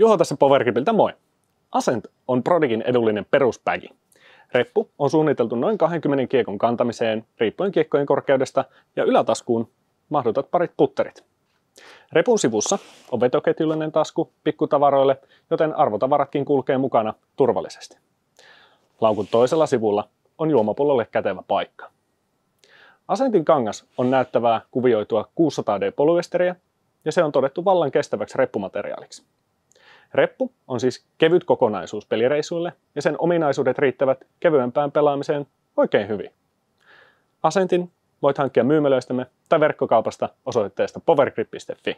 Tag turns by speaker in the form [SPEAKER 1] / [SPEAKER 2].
[SPEAKER 1] Juho tässä Powergripiltä moi! Asent on Prodigin edullinen peruspäki. Reppu on suunniteltu noin 20 kiekon kantamiseen riippuen kiekkojen korkeudesta ja ylätaskuun mahdotat parit putterit. Repun sivussa on vetoketjullinen tasku pikkutavaroille, joten arvotavaratkin kulkee mukana turvallisesti. Laukun toisella sivulla on juomapullolle kätevä paikka. Asentin kangas on näyttävää kuvioitua 600D polyesteriä ja se on todettu vallan kestäväksi reppumateriaaliksi. Reppu on siis kevyt kokonaisuus pelireisuille ja sen ominaisuudet riittävät kevyempään pelaamiseen oikein hyvin. Asentin voit hankkia myymälöistämme tai verkkokaupasta osoitteesta powergrip.fi.